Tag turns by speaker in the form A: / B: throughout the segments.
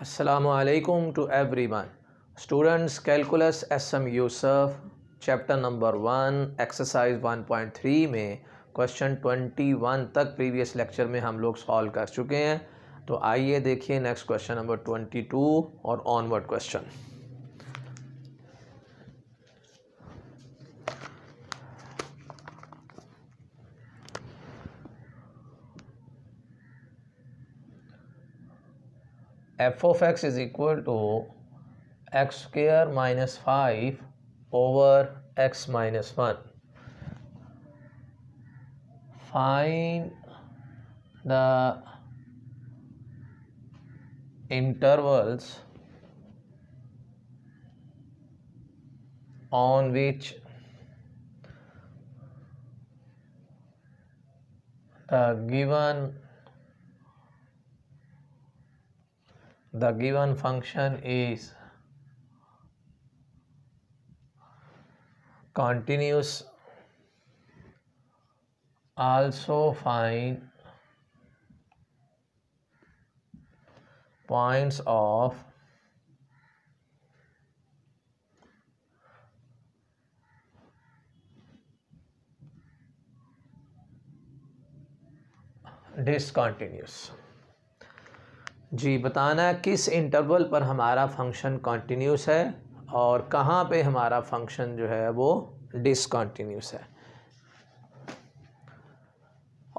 A: असलकम to every one students calculus S M Yusuf chapter number one exercise one point three में question twenty one तक previous lecture में हम लोग solve कर चुके हैं तो आइए देखिए next question number twenty two और onward question f of x is equal to x square minus 5 over x minus 1. Find the intervals on which the given the given function is continuous also find points of discontinuous जी बताना किस interval पर हमारा function continuous है और कहाँ पे हमारा फंक्शन जो है वो डिसकॉन्टीन्यूस है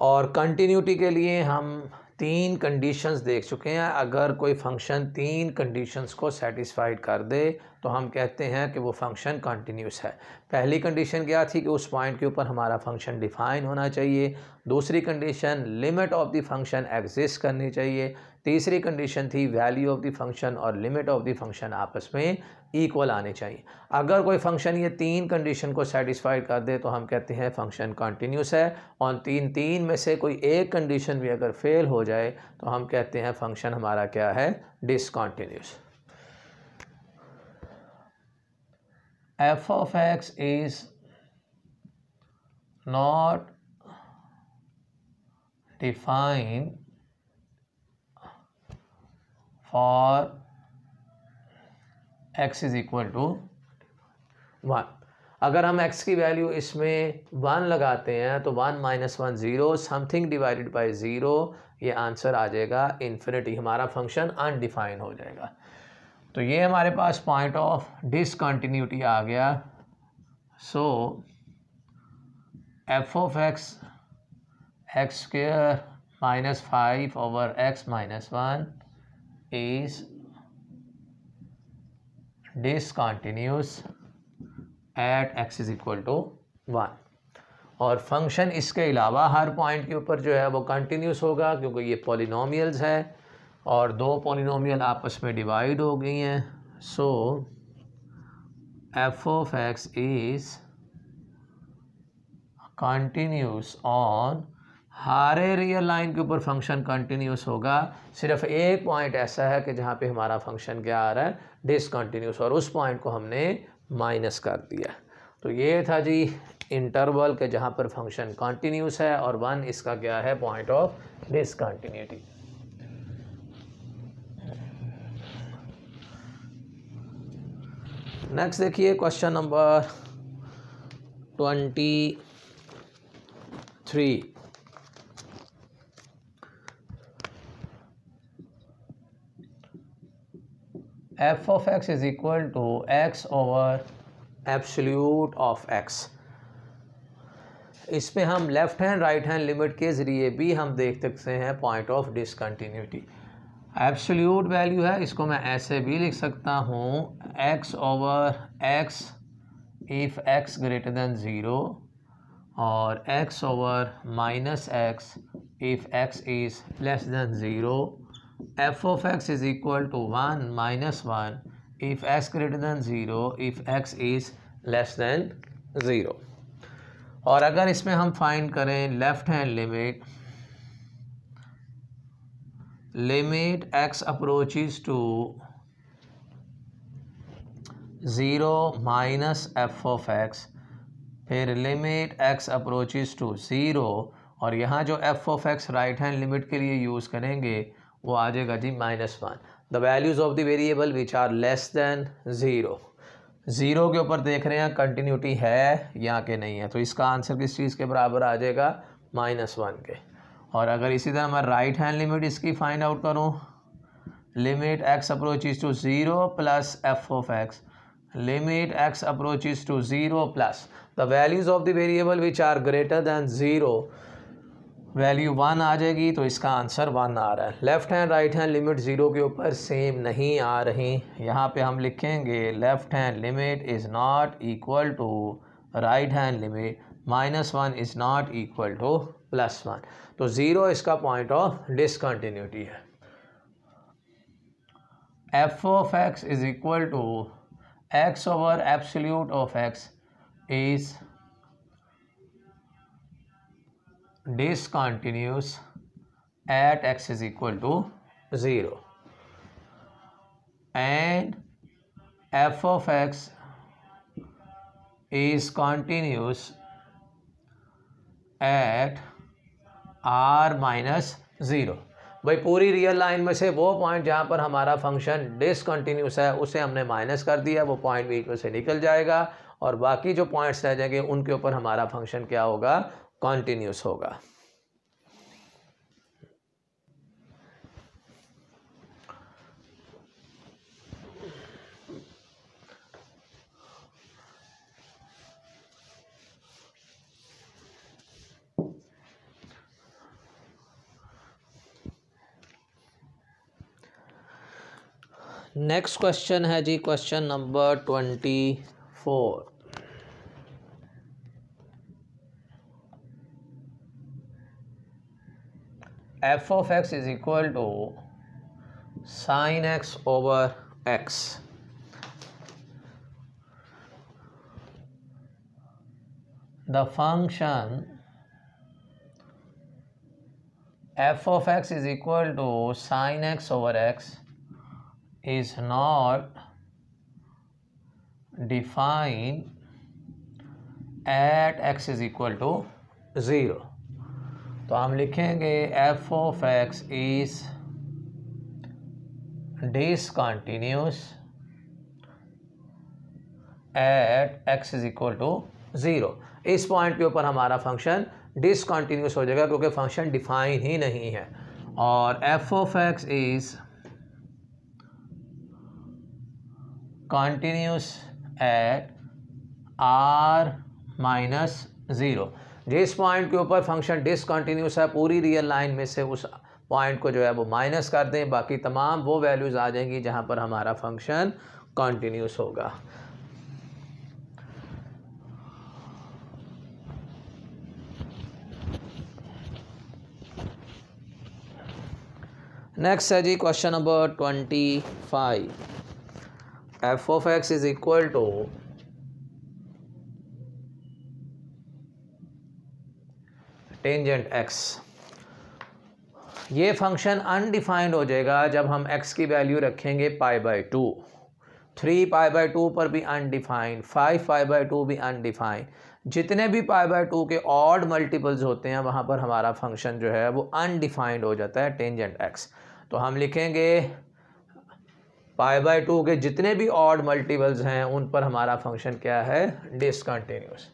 A: और कंटिन्यूटी के लिए हम तीन कंडीशंस देख चुके हैं अगर कोई फंक्शन तीन कंडीशंस को सेटिस्फाइड कर दे तो हम कहते हैं कि वो फंक्शन कंटिन्यूस है पहली कंडीशन क्या थी कि उस पॉइंट के ऊपर हमारा फंक्शन डिफाइन होना चाहिए दूसरी condition limit of the function exist करनी चाहिए तीसरी कंडीशन थी वैल्यू ऑफ द फंक्शन और लिमिट ऑफ द फंक्शन आपस में इक्वल आने चाहिए अगर कोई फंक्शन ये तीन कंडीशन को सेटिस्फाइड कर दे तो हम कहते हैं फंक्शन कंटिन्यूस है और तीन तीन में से कोई एक कंडीशन भी अगर फेल हो जाए तो हम कहते हैं फंक्शन हमारा क्या है discontinuous F of x is not defined for x is equal to one अगर हम x की वैल्यू इसमें वन लगाते हैं तो one minus one zero something divided by zero ये आंसर आ जाएगा इन्फिनिटी हमारा फंक्शन अनडिफाइन हो जाएगा तो ये हमारे पास पॉइंट ऑफ डिसकन्टीन्यूटी आ गया so F of X X square minus five over X minus one is discontinuous at x is equal to one और फंक्शन इसके अलावा हर पॉइंट के ऊपर जो है वो कंटिन्यूस होगा क्योंकि ये पोलिनोमियल्स है और दो पोलिनोमियल आपस में डिवाइड हो गई हैं so F of x is continuous on हारे रियल लाइन के ऊपर फंक्शन कंटिन्यूस होगा सिर्फ एक पॉइंट ऐसा है कि जहाँ पे हमारा फंक्शन क्या आ रहा है डिसकंटिन्यूस और उस पॉइंट को हमने माइनस कर दिया तो ये था जी इंटरवल के जहाँ पर फंक्शन कंटिन्यूस है और वन इसका क्या है पॉइंट ऑफ डिसकंटिन्यूटी नेक्स्ट देखिए question number twenty three F of x is equal to X over absolute of X इसमें हम left hand right hand limit के ज़रिए भी हम देख सकते हैं point of discontinuity absolute value है इसको मैं ऐसे भी लिख सकता हूँ X over x if X greater than zero और X over minus X if x is less than zero f of x is equal to one minus one if X greater than zero if x is less than zero और अगर इसमें हम find करें left hand limit limit x approaches to zero minus F of x फिर limit x approaches to zero और यहाँ जो F of X right hand limit के लिए यूज़ करेंगे वो आ जाएगा जी minus one the values of the variable which are less than zero zero के ऊपर देख रहे हैं कंटिन्यूटी है या के नहीं है तो इसका आंसर किस चीज़ के बराबर आ जाएगा माइनस वन के और अगर इसी तरह मैं राइट हैंड लिमिट इसकी फाइंड आउट करूँ limit x approaches to zero plus F of x limit x approaches to zero plus the values of the variable which are greater than zero value one आ जाएगी तो इसका answer one आ रहा है left hand right hand limit zero के ऊपर same नहीं आ रही यहाँ पे हम लिखेंगे left hand limit is not equal to right hand limit minus one is not equal to plus one तो ज़ीरो इसका पॉइंट ऑफ डिसकन्टीन्यूटी है F of x is equal to X over absolute of x is discontinues at x is equal to 0 and f of x is continuous at r minus zero भाई पूरी real line में से वो point जहाँ पर हमारा function discontinuous है उसे हमने माइनस कर दिया वो पॉइंट बीच में से निकल जाएगा और बाकी जो पॉइंट्स रह जाएंगे उनके ऊपर हमारा फंक्शन क्या होगा कॉन्टिन्यूस होगा नेक्स्ट क्वेश्चन है जी question number twenty four f of x is equal to sine x over x the function f of x is equal to sine x over x is not defined at x is equal to 0 तो हम लिखेंगे F of x is discontinuous at x is equal to zero इस point के ऊपर हमारा function discontinuous हो जाएगा क्योंकि फंक्शन डिफाइन ही नहीं है और F of x is continuous at R minus zero जिस पॉइंट के ऊपर फंक्शन डिसकंटिन्यूस है पूरी रियल लाइन में से उस पॉइंट को जो है वो माइनस कर दें बाकी तमाम वो वैल्यूज़ आ जाएंगी जहां पर हमारा फंक्शन कॉन्टीन्यूस होगा नेक्स्ट है जी question number twenty five F of x is equal to tangent X ये फंक्शन अनडिफाइंड हो जाएगा जब हम एक्स की वैल्यू रखेंगे pi by two three pi by two पर भी undefined five pi by two भी अनडिफाइंड जितने भी पाई बाई टू के ऑड मल्टीपल्स होते हैं वहाँ पर हमारा फंक्शन जो है वो अनडिफाइंड हो जाता है टेंजेंट एक्स तो हम लिखेंगे पाई बाई टू के जितने भी ऑड मल्टीपल्स हैं उन पर हमारा फंक्शन क्या है discontinuous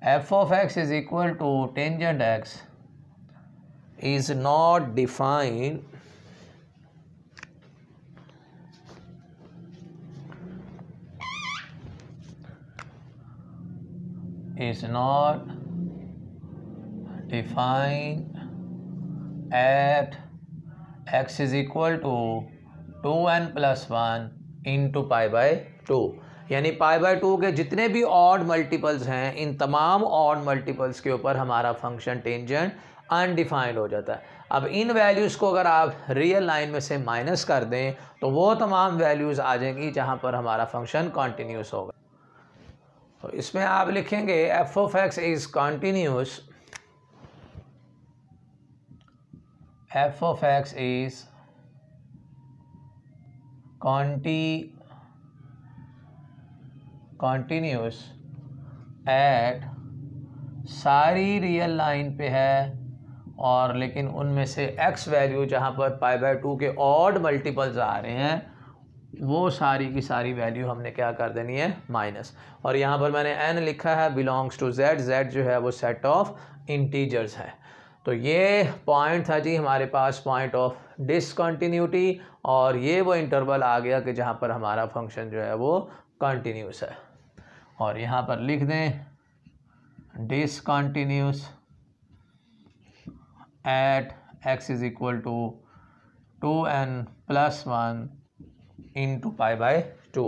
A: f of x is equal to tangent x is not defined is not defined at x is equal to 2n plus 1 into pi by 2 यानी पाई बाय टू के जितने भी ऑड मल्टीपल्स हैं इन तमाम ऑड मल्टीपल्स के ऊपर हमारा function tangent undefined हो जाता है अब इन वैल्यूज़ को अगर आप रियल लाइन में से माइनस कर दें तो वो तमाम वैल्यूज़ आ जाएंगी जहाँ पर हमारा फंक्शन कॉन्टीन्यूस होगा तो इसमें आप लिखेंगे F of X is continuous F of X is continuous continuous at सारी रियल लाइन पे है और लेकिन उनमें से एक्स वैल्यू जहाँ पर पाई बाय टू के ऑड मल्टीपल्स आ रहे हैं वो सारी की सारी वैल्यू हमने क्या कर देनी है माइनस और यहाँ पर मैंने एन लिखा है बिलोंग्स टू जेड जेड जो है वो सेट ऑफ इंटीजर्स है तो ये पॉइंट था जी हमारे पास पॉइंट ऑफ डिसकॉन्टीन्यूटी और ये वो इंटरवल आ गया कि जहाँ पर हमारा फंक्शन जो है वो कंटिन्यूस है और यहाँ पर लिख दें discontinuous at x is equal to two N plus one into pi by two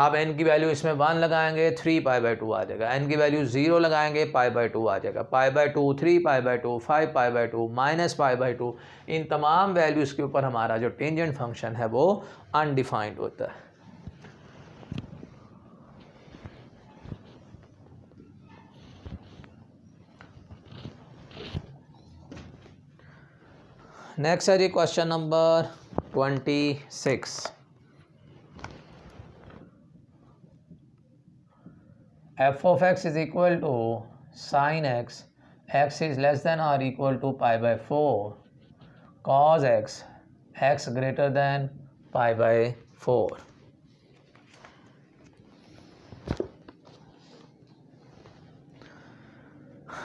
A: आप एन की वैल्यू इसमें वन लगाएंगे थ्री पाई बाई टू आ जाएगा एन की वैल्यू ज़ीरो लगाएंगे पाई बाई टू आ जाएगा pi by two three pi by two five pi by two minus pi by two इन तमाम वैल्यूज़ के ऊपर हमारा जो टेंजेंट फंक्शन है वो अनडिफाइंड होता है नेक्स्ट है जी question number twenty six F of x is equal to sine X X is less than or equal to pi by four cos X X greater than pi by four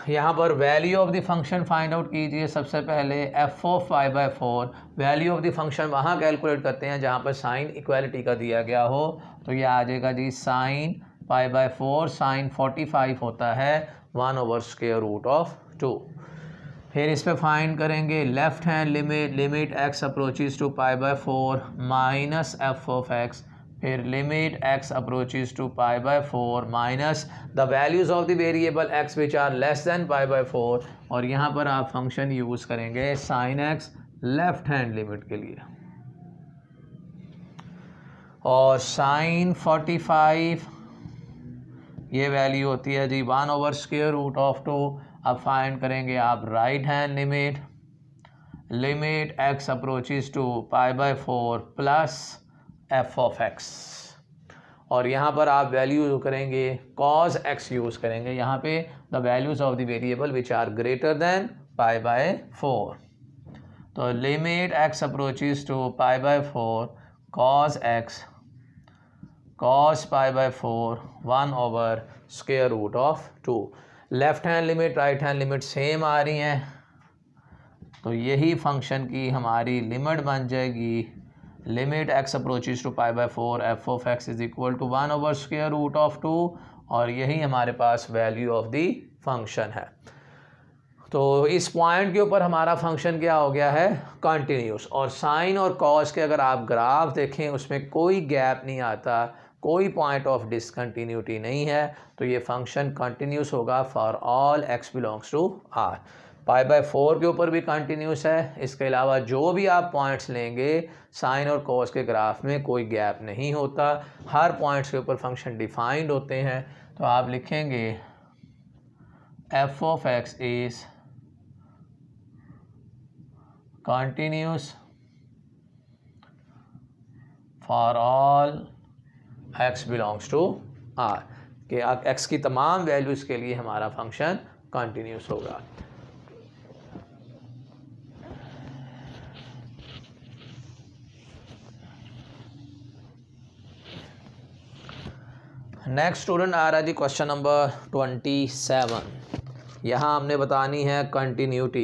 A: यहाँ पर value of the function find out कीजिए सबसे पहले F of five by four value of the function वहाँ calculate करते हैं जहाँ पर साइन इक्वालिटी का दिया गया हो तो ये आ जाएगा जी sine five by four sine forty five होता है one over square root of two फिर इस पर फाइंड करेंगे left hand limit limit x approaches to pi by four minus F of x फिर limit x approaches to pi by four minus the values of the variable x which are less than pi by four और यहाँ पर आप function use करेंगे sine x left hand limit के लिए और sine forty five ये value होती है जी one over square root of two अब फाइंड करेंगे आप right hand limit limit x approaches to pi by four plus F of x और यहाँ पर आप वैल्यू करेंगे कॉज एक्स यूज़ करेंगे यहाँ पे the values of the variable which are greater than pi by four तो limit x approaches to pi by four cos x cos pi by four one over square root of two left hand limit right hand limit same आ रही हैं तो यही function की हमारी limit बन जाएगी limit x approaches to pi by four f of x is equal to one over square root of two और यही हमारे पास वैल्यू ऑफ दी फंक्शन है तो इस पॉइंट के ऊपर हमारा फंक्शन क्या हो गया है कंटिन्यूस और साइन और कॉज के अगर आप ग्राफ देखें उसमें कोई गैप नहीं आता कोई पॉइंट ऑफ डिसकंटिन्यूटी नहीं है तो ये फंक्शन कंटिन्यूस होगा for all x belongs to R pi by four के ऊपर भी कंटिन्यूस है इसके अलावा जो भी आप पॉइंट्स लेंगे साइन और कॉस के ग्राफ में कोई गैप नहीं होता हर पॉइंट्स के ऊपर फंक्शन डिफाइंड होते हैं तो आप लिखेंगे F of x is continuous for all x belongs to R कि एक्स की तमाम वैल्यूज़ के लिए हमारा फंक्शन कंटिन्यूस होगा नेक्स्ट स्टूडेंट आ रहा है जी क्वेश्चन नंबर ट्वेंटी सेवन यहाँ हमने बतानी है continuity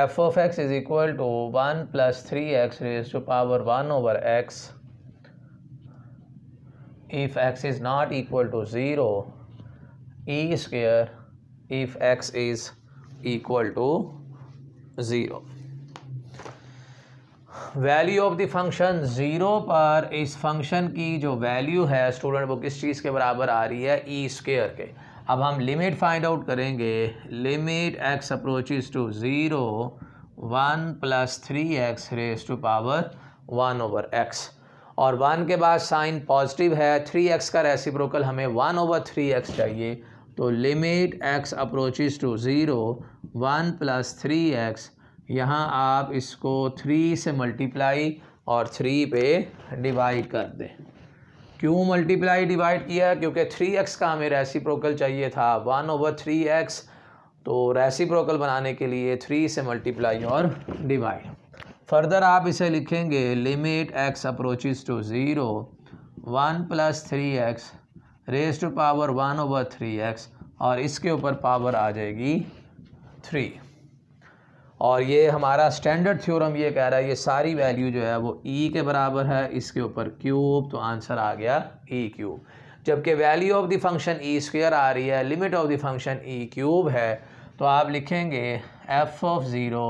A: f of x is equal to one plus three x raise to power one over x if x is not equal to zero e square if x is equal to zero value of the function zero पर इस function की जो value है student वो किस चीज़ के बराबर आ रही है ई e स्केयर के अब हम लिमिट फाइंड आउट करेंगे limit x approach to zero one plus three x raise to power one over x और वन के बाद साइन पॉजिटिव है थ्री एक्स का रेसिप्रोकल हमें वन ओवर थ्री एक्स चाहिए तो limit x approach to zero one plus three x यहाँ आप इसको थ्री से मल्टीप्लाई और थ्री पे डिवाइड कर दें क्यों मल्टीप्लाई डिवाइड किया क्योंकि थ्री एक्स का हमें रेसिप्रोकल चाहिए था वन ओवर थ्री एक्स तो रेसिप्रोकल बनाने के लिए थ्री से मल्टीप्लाई और डिवाइड फर्दर आप इसे लिखेंगे limit x approach to zero one plus three x raise to power one over three x और इसके ऊपर पावर आ जाएगी थ्री और ये हमारा स्टैंडर्ड थ्योरम ये कह रहा है ये सारी वैल्यू जो है वो ई e के बराबर है इसके ऊपर क्यूब तो आंसर आ गया ई e क्यूब जबकि value of the function e square आ रही है limit of the function e cube है तो आप लिखेंगे F of zero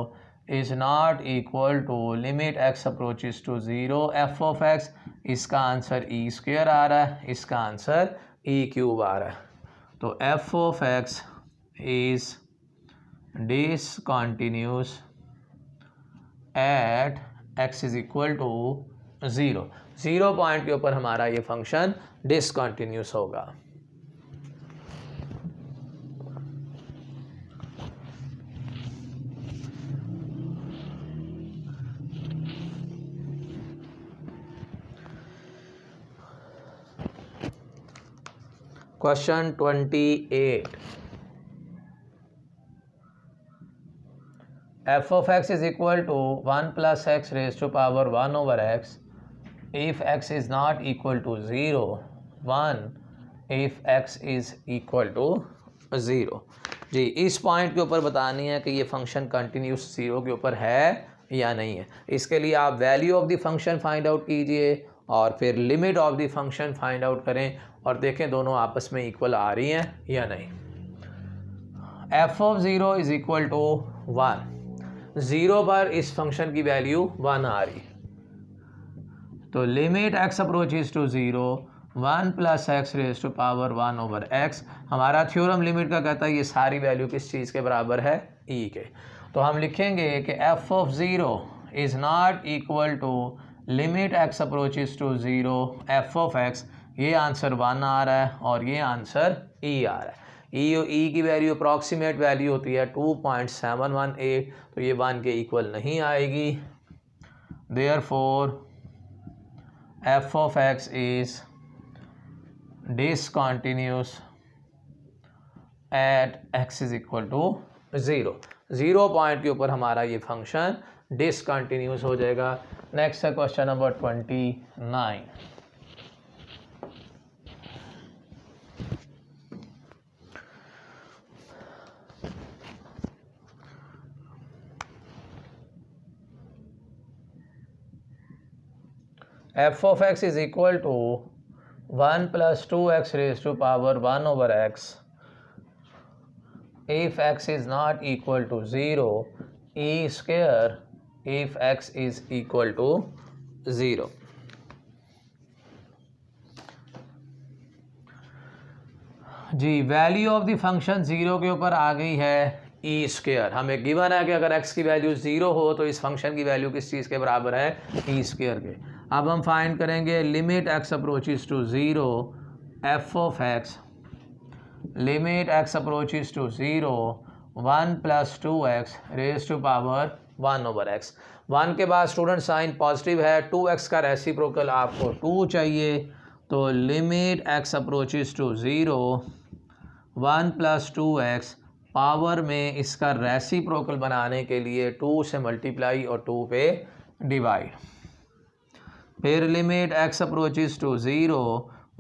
A: is not equal to limit x approaches to zero f of x इसका आंसर ई स्क्वेयर आ रहा है इसका आंसर ई क्यूब आ रहा है तो f of x is discontinuous at x is equal to zero zero point के ऊपर हमारा ये फंक्शन डिसकॉन्टीन्यूस होगा question twenty eight f of x is equal to one plus x raise to power one over x if x is not equal to zero one if x is equal to zero जी इस point के ऊपर बतानी है कि ये function continuous zero के ऊपर है या नहीं है इसके लिए आप value of the function find out कीजिए और फिर limit of the function find out करें और देखें दोनों आपस में इक्वल आ रही हैं या नहीं f of zero is equal to one zero पर इस फंक्शन की वैल्यू वन आ रही तो limit x approaches to zero one plus x raise to power one over x हमारा थ्योरम लिमिट का कहता है ये सारी वैल्यू किस चीज़ के बराबर है ई e के तो हम लिखेंगे कि f of zero is not equal to limit x approaches to zero f of x ये आंसर वन आ रहा है और ये आंसर ई e आ रहा है ई e, ई e की वैल्यू अप्रॉक्सीमेट वैल्यू होती है two point seven one eight तो ये वन के इक्वल नहीं आएगी therefore f of x is discontinuous at x is equal to zero zero point के ऊपर हमारा ये फंक्शन डिसकॉन्टीन्यूस हो जाएगा नेक्स्ट है question number twenty nine f of x is equal to one plus two x raise to power one over x if x is not equal to zero e square if x is equal to zero जी value of the function zero के ऊपर आ गई है e e square हमें given है कि अगर एक्स की वैल्यू ज़ीरो हो तो इस फंक्शन की वैल्यू किस चीज़ के बराबर है ई e स्क्र के अब हम फाइंड करेंगे limit x approaches to zero f of x limit x approaches to zero one plus two x raise to power one over x one के बाद स्टूडेंट साइन पॉजिटिव है two x का reciprocal आपको two चाहिए तो limit x approaches to zero one plus two x power में इसका reciprocal बनाने के लिए टू से मल्टीप्लाई और टू पे डिवाइड फिर limit x approaches to zero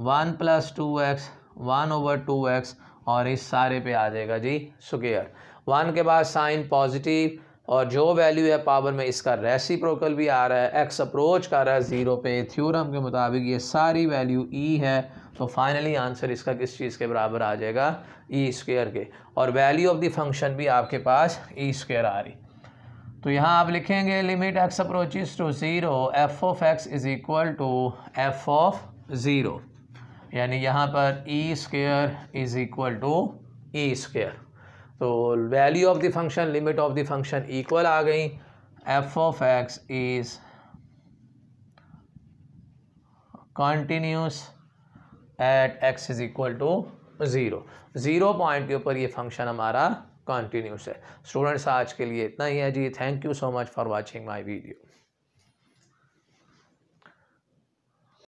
A: one plus two x one over two x और इस सारे पे आ जाएगा जी स्क्वेयर वन के बाद साइन पॉजिटिव और जो वैल्यू है पावर में इसका रेसिप्रोकल भी आ रहा है एक्स अप्रोच कर रहा है ज़ीरो पे थ्योरम के मुताबिक ये सारी वैल्यू ई e है तो फाइनली आंसर इसका किस चीज़ के बराबर आ जाएगा ई e स्क्र के और वैल्यू ऑफ द फंक्शन भी आपके पास ई e स्क्र आ रही तो यहाँ आप लिखेंगे limit x approaches to zero f of x is equal to f of zero यानी यहाँ पर e square is equal to e square तो value of the function limit of the function equal आ गई f of x is continuous at x is equal to zero zero point के ऊपर ये function हमारा कंटिन्यूस है students आज के लिए इतना ही है जी thank you so much for watching my video